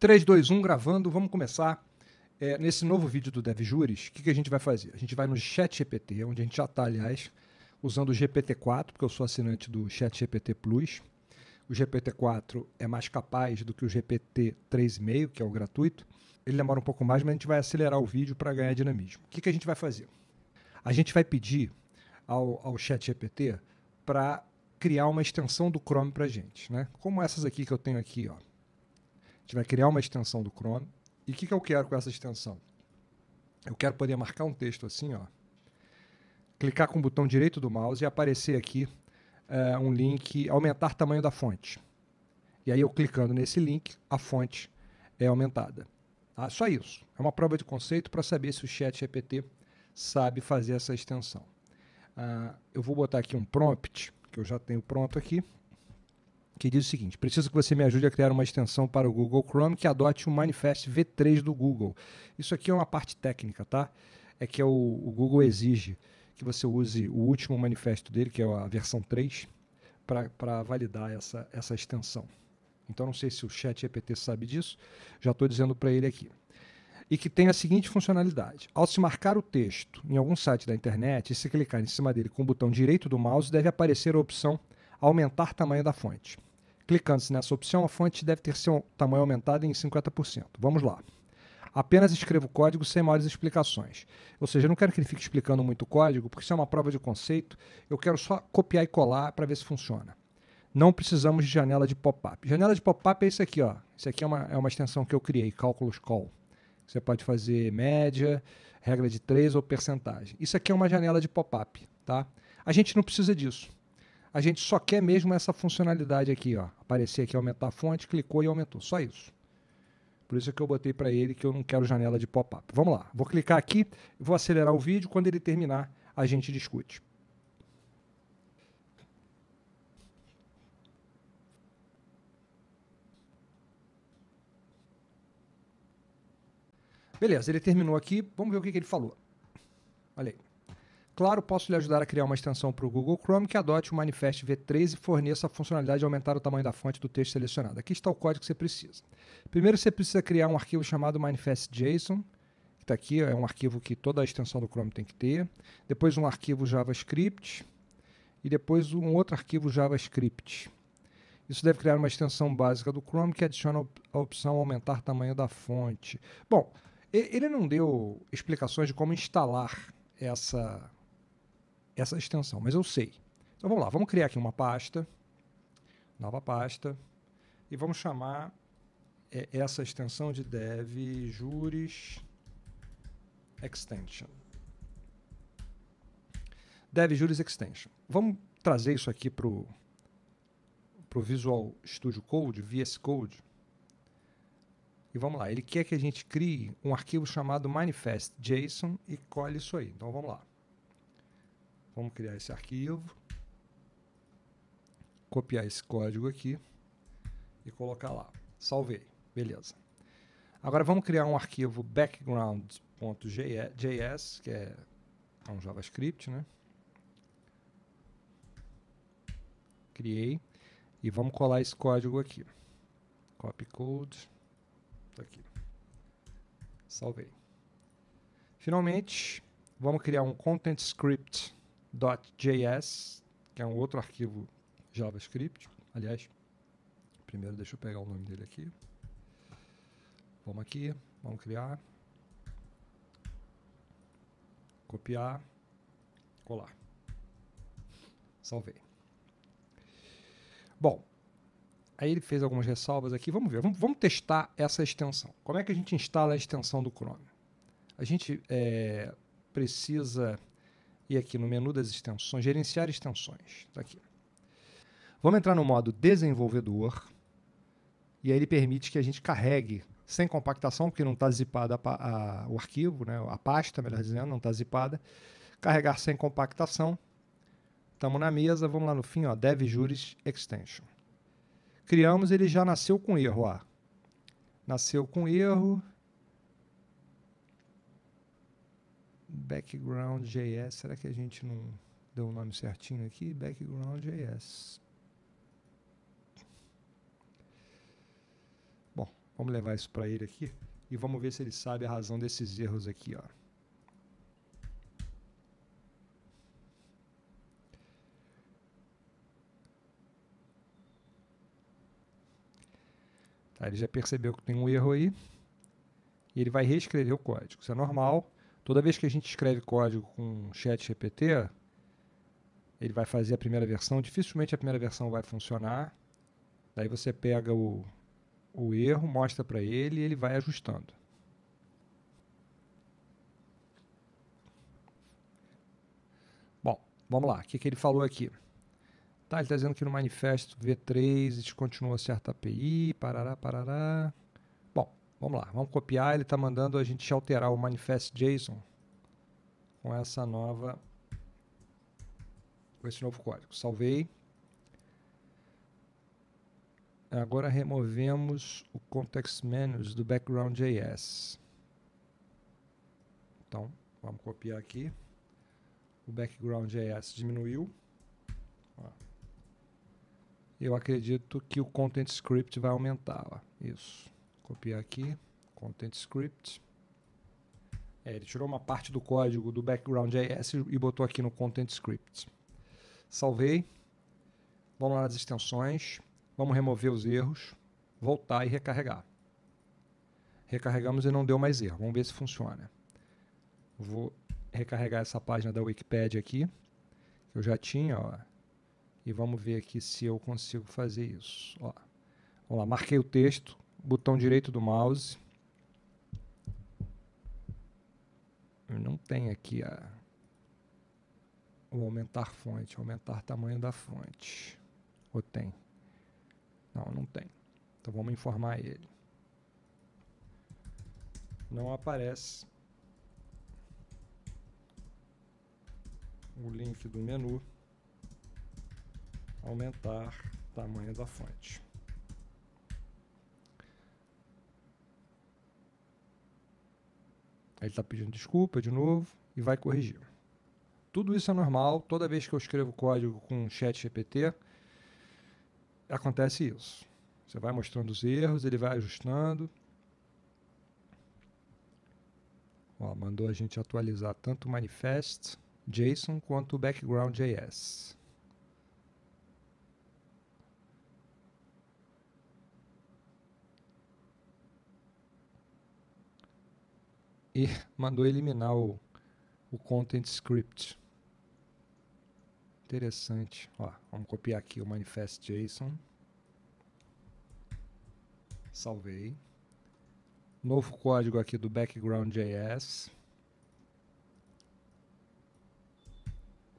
3, 2, 1, gravando. Vamos começar é, nesse novo vídeo do DevJuris. O que, que, a gente vai fazer? A gente vai no Chat GPT, onde a gente já está, aliás, usando o GPT-4, porque eu sou assinante do Chat GPT Plus. O GPT-4 é mais capaz do que o GPT 3,5, que é o gratuito. Ele demora um pouco mais, mas a gente vai acelerar o vídeo para ganhar dinamismo. O que, que, a gente vai fazer? A gente vai pedir ao, ao Chat GPT para criar uma extensão do Chrome para gente, né? Como essas aqui que eu tenho aqui, ó gente vai criar uma extensão do Chrome. E o que, que eu quero com essa extensão? Eu quero poder marcar um texto assim, ó. Clicar com o botão direito do mouse e aparecer aqui uh, um link aumentar tamanho da fonte. E aí eu clicando nesse link, a fonte é aumentada. Ah, só isso. É uma prova de conceito para saber se o chat GPT sabe fazer essa extensão. Uh, eu vou botar aqui um prompt, que eu já tenho pronto aqui que diz o seguinte: preciso que você me ajude a criar uma extensão para o Google Chrome que adote o Manifest V3 do Google. Isso aqui é uma parte técnica, tá? É que é o, o Google exige que você use o último manifesto dele, que é a versão 3, para validar essa, essa extensão. Então não sei se o chat EPT sabe disso, já estou dizendo para ele aqui. E que tem a seguinte funcionalidade: ao se marcar o texto em algum site da internet e se clicar em cima dele com o botão direito do mouse, deve aparecer a opção Aumentar tamanho da fonte. Clicando-se nessa opção, a fonte deve ter seu tamanho aumentado em 50%. Vamos lá. Apenas escreva o código sem maiores explicações. Ou seja, eu não quero que ele fique explicando muito o código, porque isso é uma prova de conceito. Eu quero só copiar e colar para ver se funciona. Não precisamos de janela de pop-up. Janela de pop-up é isso aqui. Ó. Isso aqui é uma, é uma extensão que eu criei, cálculos call. Você pode fazer média, regra de 3 ou percentagem. Isso aqui é uma janela de pop-up. Tá? A gente não precisa disso a gente só quer mesmo essa funcionalidade aqui, ó. Aparecer aqui, aumentar a fonte, clicou e aumentou. Só isso. Por isso é que eu botei para ele que eu não quero janela de pop-up. Vamos lá, vou clicar aqui, vou acelerar o vídeo. Quando ele terminar, a gente discute. Beleza, ele terminou aqui. Vamos ver o que, que ele falou. Olha aí. Claro, posso lhe ajudar a criar uma extensão para o Google Chrome que adote o Manifest V3 e forneça a funcionalidade de aumentar o tamanho da fonte do texto selecionado. Aqui está o código que você precisa. Primeiro, você precisa criar um arquivo chamado manifest.json, que está aqui, é um arquivo que toda a extensão do Chrome tem que ter. Depois, um arquivo JavaScript. E depois, um outro arquivo JavaScript. Isso deve criar uma extensão básica do Chrome que adiciona a opção aumentar tamanho da fonte. Bom, ele não deu explicações de como instalar essa essa extensão, mas eu sei. Então vamos lá, vamos criar aqui uma pasta, nova pasta, e vamos chamar é, essa extensão de dev juris extension. Dev juris extension. Vamos trazer isso aqui para o Visual Studio Code, VS Code. E vamos lá, ele quer que a gente crie um arquivo chamado manifest.json e colhe isso aí. Então vamos lá. Vamos criar esse arquivo, copiar esse código aqui e colocar lá. Salvei, beleza. Agora vamos criar um arquivo background.js, que é um JavaScript, né? Criei e vamos colar esse código aqui. Copy code, tá aqui. Salvei. Finalmente, vamos criar um content script .js, que é um outro arquivo JavaScript. Aliás, primeiro deixa eu pegar o nome dele aqui. Vamos aqui, vamos criar. Copiar, colar. Salvei. Bom, aí ele fez algumas ressalvas aqui. Vamos ver, vamos, vamos, testar essa extensão. Como é que a gente instala a extensão do Chrome? A gente é, precisa e aqui no menu das extensões, gerenciar extensões. Está aqui. Vamos entrar no modo desenvolvedor. E aí ele permite que a gente carregue sem compactação, porque não está zipada o arquivo, né? a pasta, melhor dizendo, não está zipada. Carregar sem compactação. Estamos na mesa, vamos lá no fim, ó, Dev Juris Extension. Criamos, ele já nasceu com erro. Ó. Nasceu com erro Background.js, será que a gente não deu o nome certinho aqui? Background.js. Bom, vamos levar isso para ele aqui e vamos ver se ele sabe a razão desses erros aqui, ó. Tá, ele já percebeu que tem um erro aí e ele vai reescrever o código. Isso é normal Toda vez que a gente escreve código com chat GPT, ele vai fazer a primeira versão, dificilmente a primeira versão vai funcionar. Daí você pega o, o erro, mostra para ele e ele vai ajustando. Bom, vamos lá. O que, que ele falou aqui? Tá, ele está dizendo que no manifesto V3 descontinua certa API, parará, parará. Vamos lá, vamos copiar. Ele está mandando a gente alterar o manifesto JSON com essa nova, com esse novo código. Salvei. Agora removemos o context menus do background.js. Então, vamos copiar aqui. O background.js diminuiu. Eu acredito que o content script vai aumentar. Isso copiar aqui, content script. É, ele tirou uma parte do código do background.js e botou aqui no content script. Salvei. Vamos lá nas extensões. Vamos remover os erros. Voltar e recarregar. Recarregamos e não deu mais erro. Vamos ver se funciona. Vou recarregar essa página da Wikipedia aqui, que eu já tinha, ó. E vamos ver aqui se eu consigo fazer isso. Ó. Vamos lá, marquei o texto, botão direito do mouse. Não tem aqui a o aumentar fonte, aumentar tamanho da fonte. Ou tem? Não, não tem. Então vamos informar ele. Não aparece o link do menu aumentar tamanho da fonte. Aí ele está pedindo desculpa de novo e vai corrigir. Tudo isso é normal. Toda vez que eu escrevo código com chat GPT, acontece isso. Você vai mostrando os erros, ele vai ajustando. Ó, mandou a gente atualizar tanto o manifest JSON quanto o background.js. e mandou eliminar o, o content script. Interessante. Ó, vamos copiar aqui o manifest JSON. Salvei. Novo código aqui do background.js.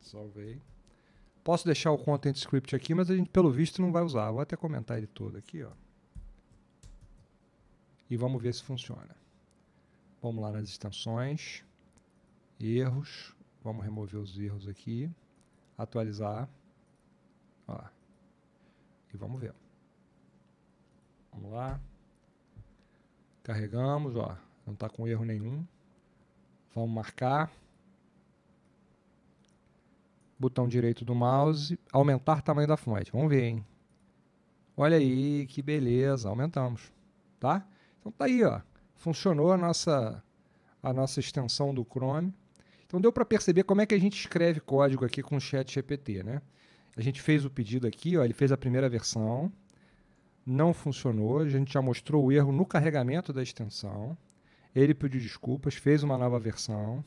Salvei. Posso deixar o content script aqui, mas a gente pelo visto não vai usar. Vou até comentar ele todo aqui, ó. E vamos ver se funciona. Vamos lá nas extensões, erros, vamos remover os erros aqui, atualizar, ó, e vamos ver. Vamos lá, carregamos, ó, não está com erro nenhum, vamos marcar, botão direito do mouse, aumentar o tamanho da fonte, vamos ver, hein? Olha aí, que beleza, aumentamos, tá? Então tá aí, ó funcionou a nossa, a nossa extensão do Chrome. Então deu para perceber como é que a gente escreve código aqui com o Chat GPT, né? A gente fez o pedido aqui, ó, ele fez a primeira versão, não funcionou, a gente já mostrou o erro no carregamento da extensão. Ele pediu desculpas, fez uma nova versão,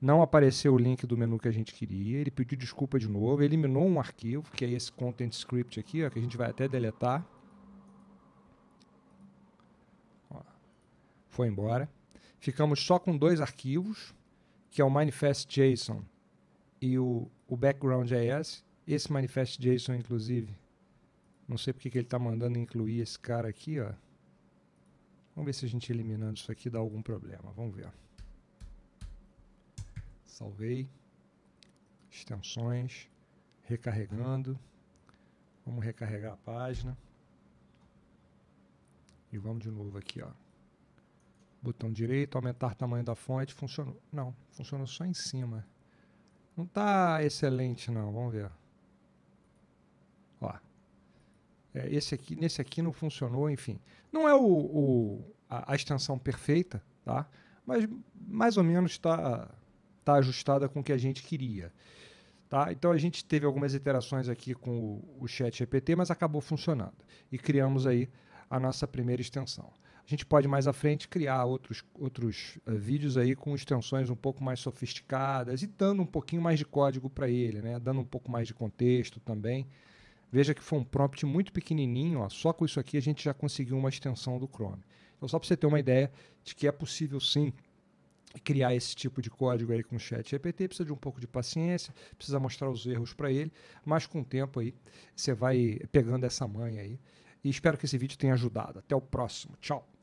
não apareceu o link do menu que a gente queria, ele pediu desculpa de novo, eliminou um arquivo, que é esse content script aqui, ó, que a gente vai até deletar. foi embora. Ficamos só com dois arquivos, que é o manifest JSON e o, o background.js. Esse manifest JSON, inclusive, não sei porque que ele está mandando incluir esse cara aqui, ó. Vamos ver se a gente eliminando isso aqui dá algum problema. Vamos ver. Salvei. Extensões. Recarregando. Vamos recarregar a página. E vamos de novo aqui, ó botão direito, aumentar tamanho da fonte, funcionou. Não, funcionou só em cima. Não está excelente não, vamos ver. Ó. É, esse aqui, nesse aqui não funcionou, enfim. Não é o, o a, a, extensão perfeita, tá? Mas mais ou menos está tá ajustada com o que a gente queria. Tá? Então a gente teve algumas iterações aqui com o, o chat GPT, mas acabou funcionando. E criamos aí a nossa primeira extensão. A gente pode mais à frente criar outros, outros uh, vídeos aí com extensões um pouco mais sofisticadas e dando um pouquinho mais de código para ele, né? dando um pouco mais de contexto também. Veja que foi um prompt muito pequenininho, ó, só com isso aqui a gente já conseguiu uma extensão do Chrome. Então, só para você ter uma ideia de que é possível sim criar esse tipo de código aí com o chat GPT, precisa de um pouco de paciência, precisa mostrar os erros para ele, mas com o tempo aí você vai pegando essa manha aí e espero que esse vídeo tenha ajudado. Até o próximo. Tchau.